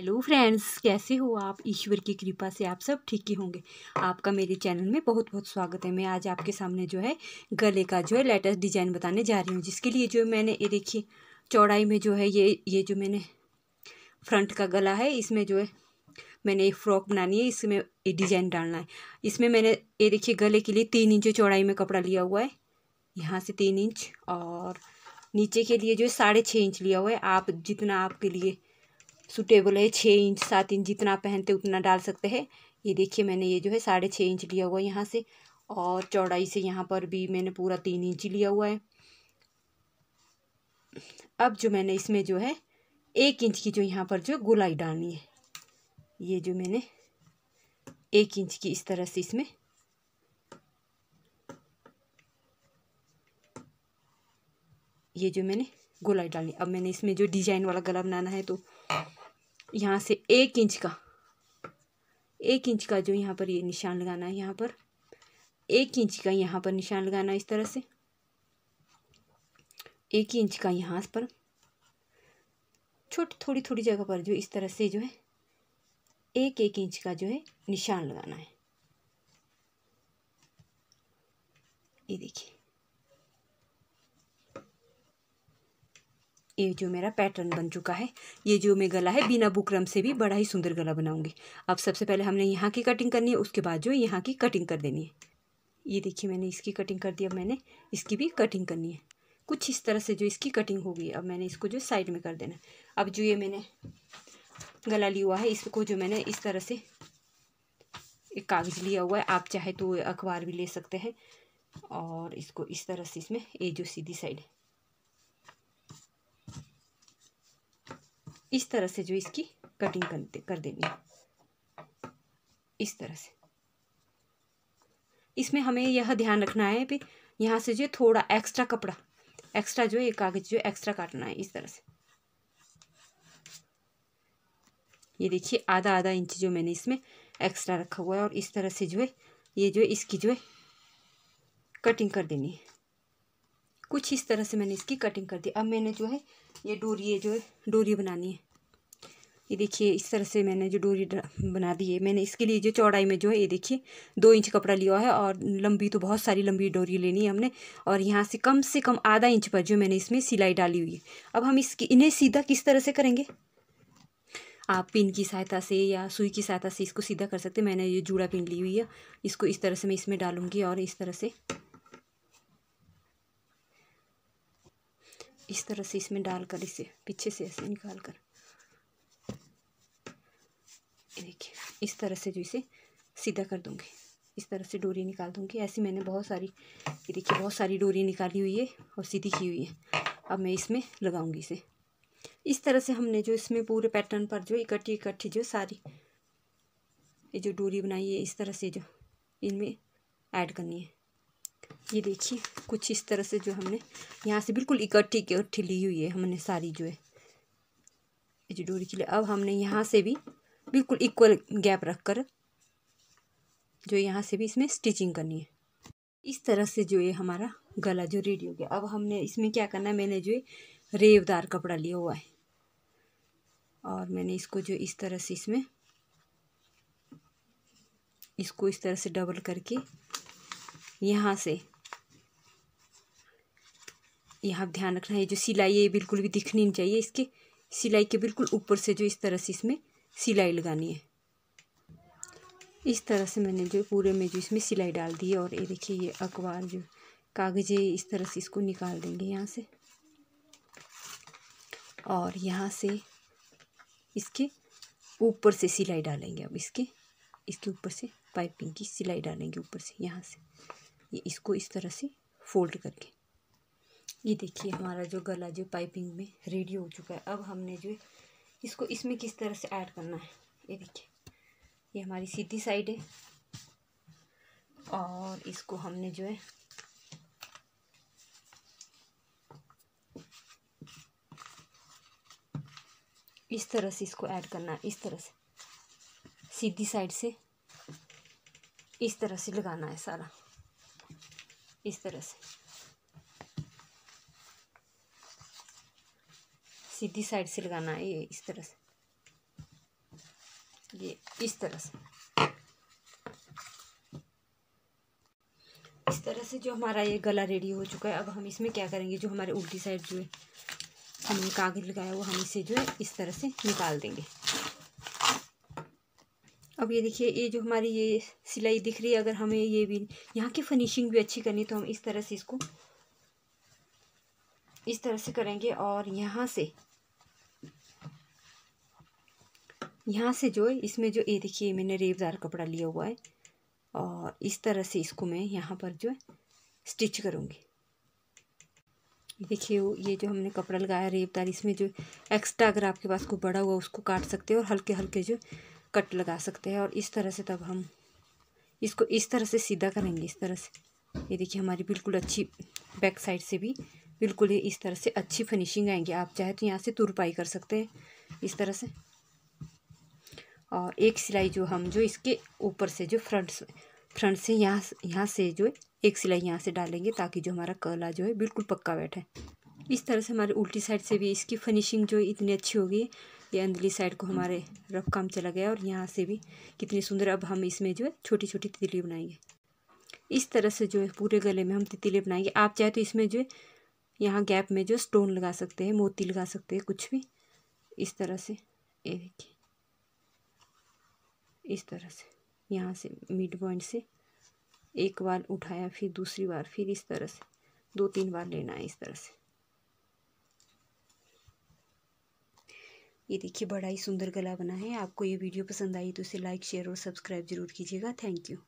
hello friends कैसे हो आप ईश्वर की कृपा से आप सब ठीक ही होंगे आपका मेरे चैनल में बहुत बहुत स्वागत है मैं आज आपके सामने जो है गले का जो है लेटेस्ट डिज़ाइन बताने जा रही हूँ जिसके लिए जो मैंने ये देखिए चौड़ाई में जो है ये ये जो मैंने फ्रंट का गला है इसमें जो है मैंने एक फ्रॉक बनानी है इसमें ये डिज़ाइन डालना है इसमें मैंने ये देखिए गले के लिए तीन इंच चौड़ाई में कपड़ा लिया हुआ है यहाँ से तीन इंच और नीचे के लिए जो है साढ़े छः इंच लिया हुआ है आप जितना आपके लिए सूटेबल है छः इंच सात इंच जितना पहनते उतना डाल सकते हैं ये देखिए मैंने ये जो है साढ़े छः इंच लिया हुआ है यहाँ से और चौड़ाई से यहाँ पर भी मैंने पूरा तीन इंच लिया हुआ है अब जो मैंने इसमें जो है एक इंच की जो यहाँ पर जो गोलाई डालनी है ये जो मैंने एक इंच की इस तरह से इसमें ये जो मैंने गोलाई डालनी अब मैंने इसमें जो डिजाइन वाला गला बनाना है तो यहाँ से एक इंच का एक इंच का जो यहाँ पर ये निशान लगाना है यहाँ पर एक इंच का यहाँ पर निशान लगाना है इस तरह से एक इंच का यहाँ पर छोटी थोड़ी थोड़ी जगह पर जो इस तरह से जो है एक एक इंच का जो है निशान लगाना है ये देखिए ये जो मेरा पैटर्न बन चुका है ये जो मैं गला है बिना बुकरम से भी बड़ा ही सुंदर गला बनाऊंगी अब सबसे पहले हमने यहाँ की कटिंग करनी है उसके बाद जो यहाँ की कटिंग कर देनी है ये देखिए मैंने इसकी कटिंग कर दी अब मैंने इसकी भी कटिंग करनी है कुछ इस तरह से जो इसकी कटिंग होगी अब मैंने इसको जो साइड में कर देना अब जो ये मैंने गला लिया हुआ है इसको जो मैंने इस तरह से एक कागज़ लिया हुआ है आप चाहे तो अखबार भी ले सकते हैं और इसको इस तरह से इसमें ये जो सीधी साइड है इस तरह से जो इसकी कटिंग कर कर देनी है इस तरह से इसमें हमें यह ध्यान रखना है कि यहाँ से जो थोड़ा एक्स्ट्रा कपड़ा एक्स्ट्रा जो ये कागज जो एक्स्ट्रा काटना है इस तरह से ये देखिए आधा आधा इंच जो मैंने इसमें एक्स्ट्रा रखा हुआ है और इस तरह से जो है ये जो इसकी जो है कटिंग कर देनी है कुछ इस तरह से मैंने इसकी कटिंग कर दी अब मैंने जो है ये डोरी जो है डोरी बनानी है ये देखिए इस तरह से मैंने जो डोरी बना दी है मैंने इसके लिए जो चौड़ाई में जो है ये देखिए दो इंच कपड़ा लिया है और लंबी तो बहुत सारी लंबी डोरी लेनी है हमने और यहाँ से कम से कम आधा इंच पर जो मैंने इसमें सिलाई डाली हुई है अब हम इसकी इन्हें सीधा किस तरह से करेंगे आप पिन की सहायता से या सुई की सहायता से इसको सीधा कर सकते मैंने ये जूड़ा पिन ली हुई है इसको इस तरह से मैं इसमें डालूँगी और इस तरह से इस तरह से इसमें डालकर इसे पीछे से ऐसे निकाल कर देखिए इस तरह से जो इसे सीधा कर दूँगी इस तरह से डोरी निकाल दूँगी ऐसी मैंने बहुत सारी ये देखिए बहुत सारी डोरी निकाली हुई है और सीधी की हुई है अब मैं इसमें लगाऊंगी इसे इस तरह से हमने जो इसमें पूरे पैटर्न पर जो इकट्ठी इकट्ठी जो सारी ये जो डोरी बनाई है इस तरह से जो इनमें ऐड करनी है ये देखिए कुछ इस तरह से जो हमने यहाँ से बिल्कुल इकट्ठी इकट्ठी ली हुई है हमने सारी जो है जो डोरी के लिए अब हमने यहाँ से भी बिल्कुल इक्वल गैप रख कर जो यहाँ से भी इसमें स्टिचिंग करनी है इस तरह से जो ये हमारा गला जो रेडी हो गया अब हमने इसमें क्या करना है मैंने जो रेवदार कपड़ा लिया हुआ है और मैंने इसको जो इस तरह से इसमें इसको इस तरह से डबल करके यहाँ से यहाँ ध्यान रखना है जो सिलाई है बिल्कुल भी दिखनी नहीं चाहिए इसके सिलाई के बिल्कुल ऊपर से जो इस तरह से इसमें सिलाई लगानी है इस तरह से मैंने जो पूरे में जो इसमें सिलाई डाल दी है और ये देखिए ये अखबार जो कागज़ है इस तरह से इसको निकाल देंगे यहाँ से और यहाँ से इसके ऊपर से सिलाई डालेंगे अब इसके इसके ऊपर से पाइपिंग की सिलाई डालेंगे ऊपर से यहाँ से ये इसको इस तरह से फोल्ड करके ये देखिए हमारा जो गला जो पाइपिंग में रेडी हो चुका है अब हमने जो इसको इसमें किस तरह से ऐड करना है ये देखिए ये हमारी सीधी साइड है और इसको हमने जो है इस तरह से इसको ऐड करना है इस तरह से सीधी साइड से इस तरह से लगाना है सारा इस तरह से सीधी साइड से लगाना है ये इस तरह से ये इस तरह से इस तरह से जो हमारा ये गला रेडी हो चुका है अब हम इसमें क्या करेंगे जो हमारे उल्टी साइड जो है हमने कागज़ लगाया वो हम इसे जो है इस तरह से निकाल देंगे अब ये देखिए ये जो हमारी ये सिलाई दिख रही है अगर हमें ये भी यहाँ की फिनिशिंग भी अच्छी करनी तो हम इस तरह से इसको इस तरह से करेंगे और यहाँ से यहाँ से जो है इसमें जो ये देखिए मैंने रेबदार कपड़ा लिया हुआ है और इस तरह से इसको मैं यहाँ पर जो है स्टिच करूँगी देखिए ये जो हमने कपड़ा लगाया रेबदार इसमें जो एक्स्ट्रा अगर आपके पास कोई बड़ा हुआ उसको काट सकते हैं और हल्के हल्के जो कट लगा सकते हैं और इस तरह से तब हम इसको इस तरह से सीधा करेंगे इस तरह से ये देखिए हमारी बिल्कुल अच्छी बैक साइड से भी बिल्कुल ही इस तरह से अच्छी फिनिशिंग आएंगी आप चाहे तो यहाँ से तुरपाई कर सकते हैं इस तरह से और एक सिलाई जो हम जो इसके ऊपर से जो फ्रंट से फ्रंट से यहाँ यहाँ से जो है एक सिलाई यहाँ से डालेंगे ताकि जो हमारा कला जो है बिल्कुल पक्का बैठे इस तरह से हमारे उल्टी साइड से भी इसकी फिनिशिंग जो है इतनी अच्छी होगी ये अंदली साइड को हमारे रफ काम चला गया और यहाँ से भी कितनी सुंदर अब हम इसमें जो है छोटी छोटी तितली बनाएंगे इस तरह से जो है पूरे गले में हम तितली बनाएंगे आप चाहे तो इसमें जो है यहाँ गैप में जो स्टोन लगा सकते हैं मोती लगा सकते हैं कुछ भी इस तरह से ये देखिए इस तरह से यहाँ से मिड पॉइंट से एक बार उठाया फिर दूसरी बार फिर इस तरह से दो तीन बार लेना है इस तरह से ये देखिए बड़ा ही सुंदर गला बना है आपको ये वीडियो पसंद आई तो इसे लाइक शेयर और सब्सक्राइब जरूर कीजिएगा थैंक यू